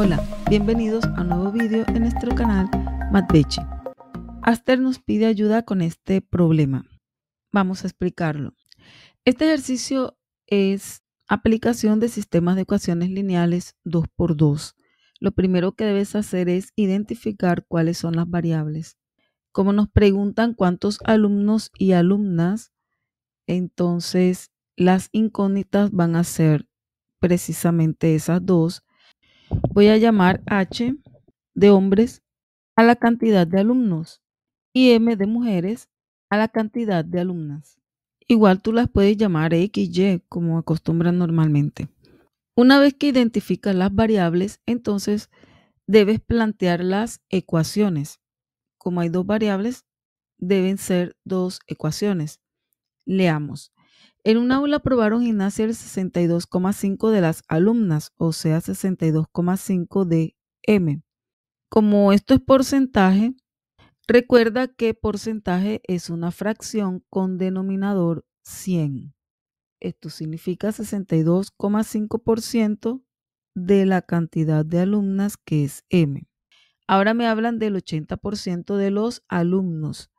Hola, bienvenidos a un nuevo vídeo en nuestro canal Matvechi. Aster nos pide ayuda con este problema. Vamos a explicarlo. Este ejercicio es aplicación de sistemas de ecuaciones lineales 2x2. Lo primero que debes hacer es identificar cuáles son las variables. Como nos preguntan cuántos alumnos y alumnas, entonces las incógnitas van a ser precisamente esas dos Voy a llamar H de hombres a la cantidad de alumnos y M de mujeres a la cantidad de alumnas. Igual tú las puedes llamar X, Y, como acostumbran normalmente. Una vez que identificas las variables, entonces debes plantear las ecuaciones. Como hay dos variables, deben ser dos ecuaciones. Leamos. En un aula aprobaron gimnasia el 62,5 de las alumnas, o sea, 62,5 de M. Como esto es porcentaje, recuerda que porcentaje es una fracción con denominador 100. Esto significa 62,5% de la cantidad de alumnas que es M. Ahora me hablan del 80% de los alumnos.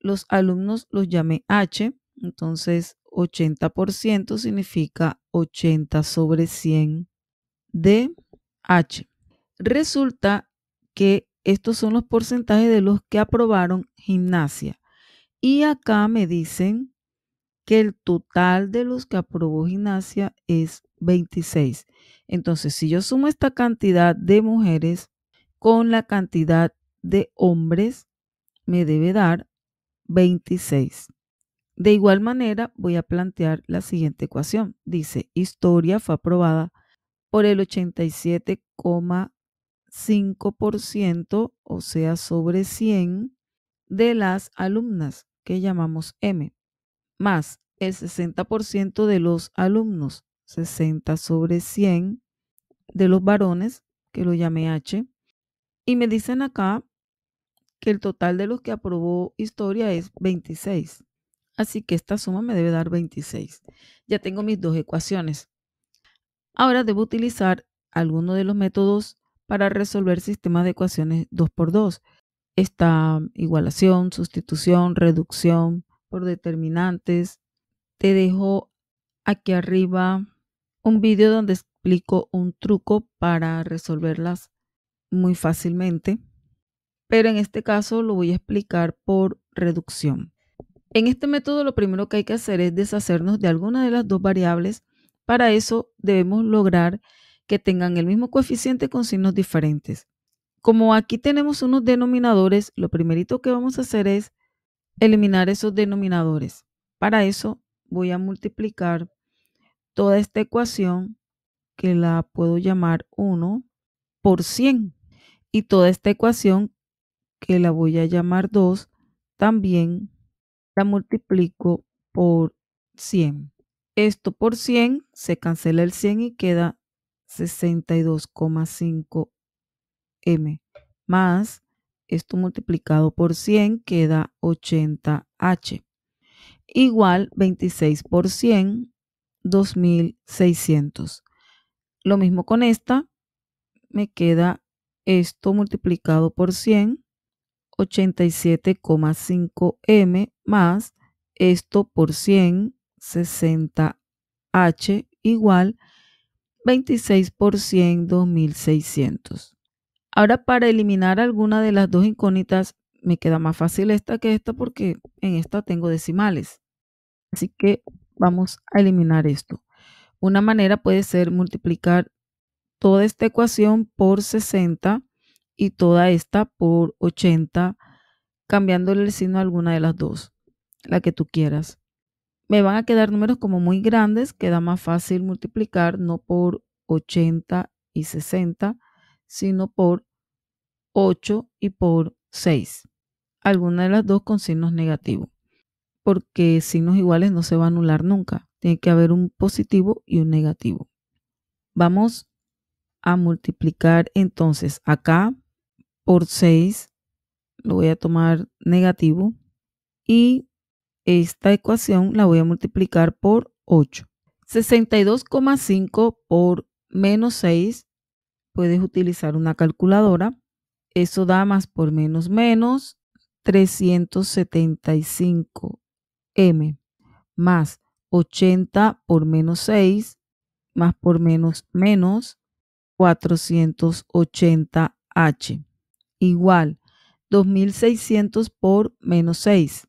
Los alumnos los llamé H, entonces 80% significa 80 sobre 100 de H. Resulta que estos son los porcentajes de los que aprobaron gimnasia. Y acá me dicen que el total de los que aprobó gimnasia es 26. Entonces, si yo sumo esta cantidad de mujeres con la cantidad de hombres, me debe dar 26. De igual manera, voy a plantear la siguiente ecuación. Dice, historia fue aprobada por el 87,5%, o sea, sobre 100 de las alumnas, que llamamos M, más el 60% de los alumnos, 60 sobre 100 de los varones, que lo llamé H. Y me dicen acá que el total de los que aprobó historia es 26. Así que esta suma me debe dar 26. Ya tengo mis dos ecuaciones. Ahora debo utilizar alguno de los métodos para resolver sistemas de ecuaciones 2 por 2. Esta igualación, sustitución, reducción por determinantes. Te dejo aquí arriba un vídeo donde explico un truco para resolverlas muy fácilmente, pero en este caso lo voy a explicar por reducción. En este método lo primero que hay que hacer es deshacernos de alguna de las dos variables. Para eso debemos lograr que tengan el mismo coeficiente con signos diferentes. Como aquí tenemos unos denominadores, lo primerito que vamos a hacer es eliminar esos denominadores. Para eso voy a multiplicar toda esta ecuación que la puedo llamar 1 por 100 y toda esta ecuación que la voy a llamar 2 también la multiplico por 100. Esto por 100 se cancela el 100 y queda 62,5 m más esto multiplicado por 100 queda 80h igual 26 por 100 2600 lo mismo con esta me queda esto multiplicado por 100 87,5m más esto por 100, 60H igual 26 por 100, 2600. Ahora para eliminar alguna de las dos incógnitas me queda más fácil esta que esta porque en esta tengo decimales. Así que vamos a eliminar esto. Una manera puede ser multiplicar toda esta ecuación por 60 y toda esta por 80, cambiándole el signo a alguna de las dos la que tú quieras. Me van a quedar números como muy grandes, queda más fácil multiplicar no por 80 y 60, sino por 8 y por 6. Alguna de las dos con signos negativos, porque signos iguales no se va a anular nunca. Tiene que haber un positivo y un negativo. Vamos a multiplicar entonces acá por 6, lo voy a tomar negativo, y esta ecuación la voy a multiplicar por 8. 62,5 por menos 6, puedes utilizar una calculadora. Eso da más por menos menos 375m más 80 por menos 6 más por menos menos 480h igual 2600 por menos 6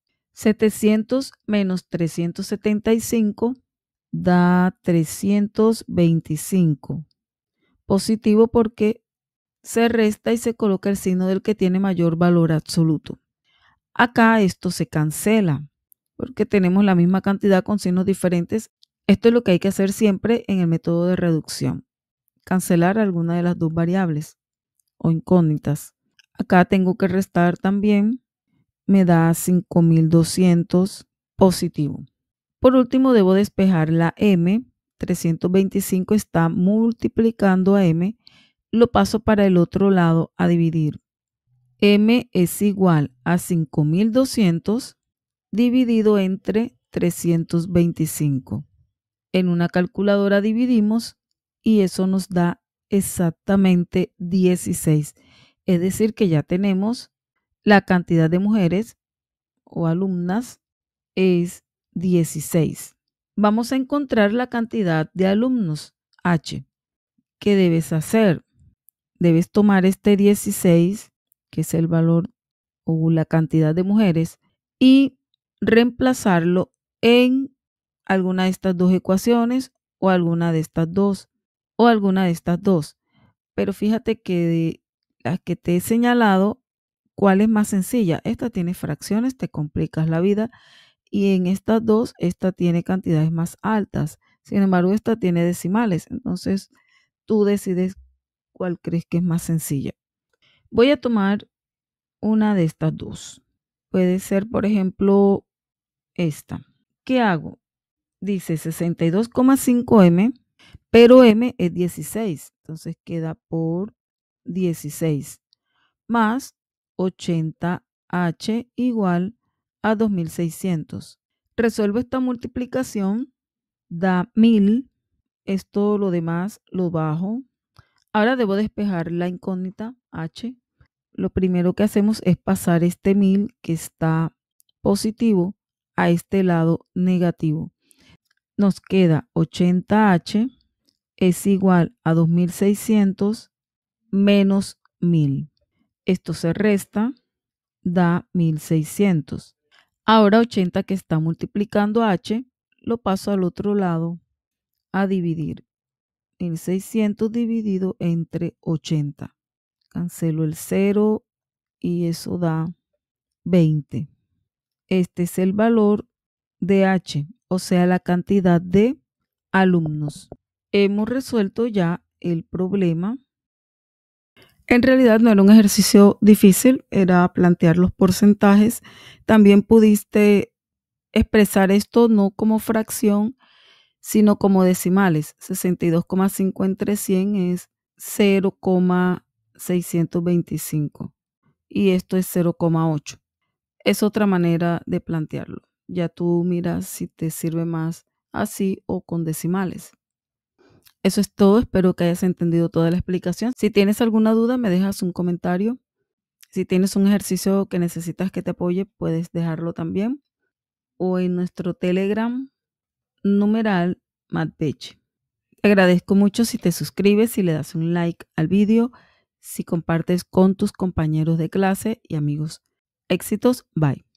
700 menos 375 da 325. Positivo porque se resta y se coloca el signo del que tiene mayor valor absoluto. Acá esto se cancela porque tenemos la misma cantidad con signos diferentes. Esto es lo que hay que hacer siempre en el método de reducción. Cancelar alguna de las dos variables o incógnitas. Acá tengo que restar también me da 5200 positivo. Por último, debo despejar la M. 325 está multiplicando a M. Lo paso para el otro lado a dividir. M es igual a 5200 dividido entre 325. En una calculadora dividimos y eso nos da exactamente 16. Es decir, que ya tenemos la cantidad de mujeres o alumnas es 16. Vamos a encontrar la cantidad de alumnos H. ¿Qué debes hacer? Debes tomar este 16, que es el valor o la cantidad de mujeres, y reemplazarlo en alguna de estas dos ecuaciones o alguna de estas dos o alguna de estas dos. Pero fíjate que de las que te he señalado, ¿Cuál es más sencilla? Esta tiene fracciones, te complicas la vida. Y en estas dos, esta tiene cantidades más altas. Sin embargo, esta tiene decimales. Entonces, tú decides cuál crees que es más sencilla. Voy a tomar una de estas dos. Puede ser, por ejemplo, esta. ¿Qué hago? Dice 62,5m, pero m es 16. Entonces queda por 16. Más 80H igual a 2600. Resuelvo esta multiplicación, da 1000, esto lo demás lo bajo. Ahora debo despejar la incógnita H. Lo primero que hacemos es pasar este 1000 que está positivo a este lado negativo. Nos queda 80H es igual a 2600 menos 1000. Esto se resta, da 1600. Ahora 80 que está multiplicando h, lo paso al otro lado a dividir. 1600 dividido entre 80. Cancelo el 0 y eso da 20. Este es el valor de h, o sea, la cantidad de alumnos. Hemos resuelto ya el problema en realidad no era un ejercicio difícil, era plantear los porcentajes. También pudiste expresar esto no como fracción, sino como decimales. 62,5 entre 100 es 0,625 y esto es 0,8. Es otra manera de plantearlo. Ya tú miras si te sirve más así o con decimales. Eso es todo, espero que hayas entendido toda la explicación. Si tienes alguna duda, me dejas un comentario. Si tienes un ejercicio que necesitas que te apoye, puedes dejarlo también. O en nuestro Telegram, numeral MadBitch. agradezco mucho si te suscribes, si le das un like al video, si compartes con tus compañeros de clase y amigos. Éxitos, bye.